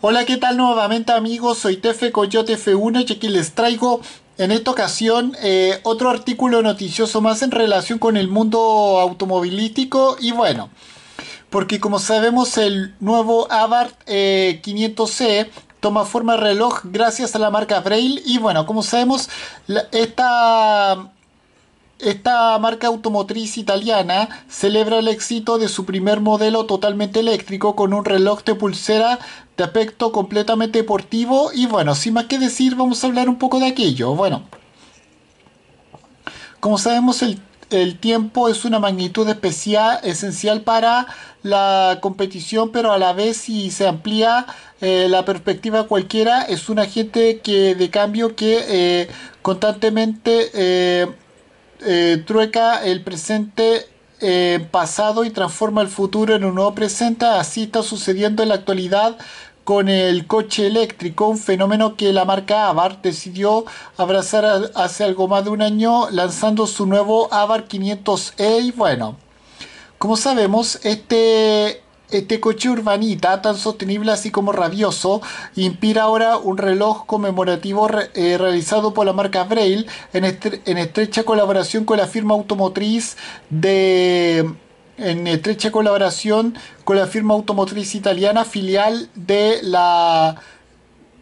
Hola, ¿qué tal nuevamente amigos? Soy Tefe Coyote F1 y aquí les traigo en esta ocasión eh, otro artículo noticioso más en relación con el mundo automovilístico y bueno, porque como sabemos el nuevo Abarth 500C eh, toma forma reloj gracias a la marca Braille y bueno, como sabemos esta esta marca automotriz italiana celebra el éxito de su primer modelo totalmente eléctrico con un reloj de pulsera de aspecto completamente deportivo y bueno, sin más que decir vamos a hablar un poco de aquello. Bueno, como sabemos el, tiempo es una magnitud especial, esencial para la competición, pero a la vez si se amplía eh, la perspectiva cualquiera, es un agente que, de cambio que eh, constantemente... Eh, eh, trueca el presente eh, pasado y transforma el futuro en un nuevo presente. Así está sucediendo en la actualidad con el coche eléctrico, un fenómeno que la marca Avar decidió abrazar hace algo más de un año lanzando su nuevo ABAR 500E y bueno, como sabemos, este este coche urbanita tan sostenible así como rabioso inspira ahora un reloj conmemorativo eh, realizado por la marca Braille en, estrecha colaboración con la firma automotriz de en estrecha colaboración con la firma automotriz italiana filial de la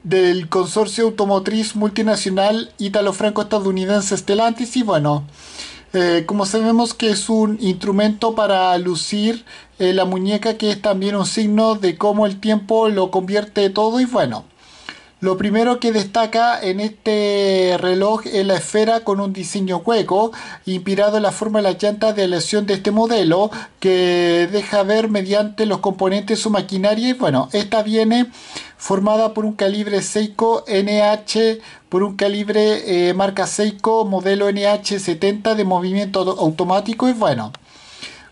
del consorcio automotriz multinacional italo-franco-estadounidense Stellantis y bueno eh, como sabemos que es un instrumento para lucir eh, la muñeca que es también un signo de cómo el tiempo lo convierte todo y bueno, lo primero que destaca en este reloj es la esfera con un diseño hueco, inspirado en la forma de la llantas de aleación de este modelo, que deja ver mediante los componentes su maquinaria. Y bueno, esta viene formada por un calibre Seiko NH, por un calibre eh, marca Seiko modelo NH70 de movimiento automático. Y bueno,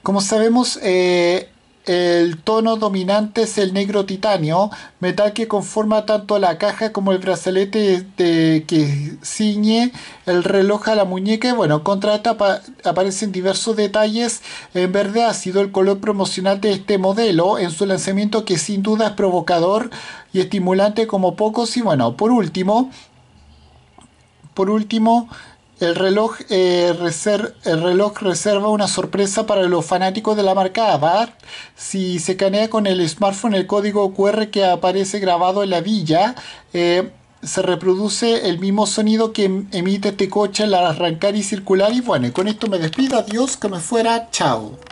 como sabemos, eh, el tono dominante es el negro titanio, metal que conforma tanto la caja como el brazalete de, que ciñe el reloj a la muñeca. bueno, contra esta aparecen diversos detalles en verde ha sido el color promocional de este modelo en su lanzamiento que sin duda es provocador y estimulante como pocos. Y bueno, por último, por último, eh, el reloj, reserva una sorpresa para los fanáticos de la marca Abarth. si se canea con el smartphone el código QR que aparece grabado en la villa. Eh, se reproduce el mismo sonido que em-, emite este coche al arrancar y circular. Y bueno, con esto me despido. Adiós, que me fuera. Chao.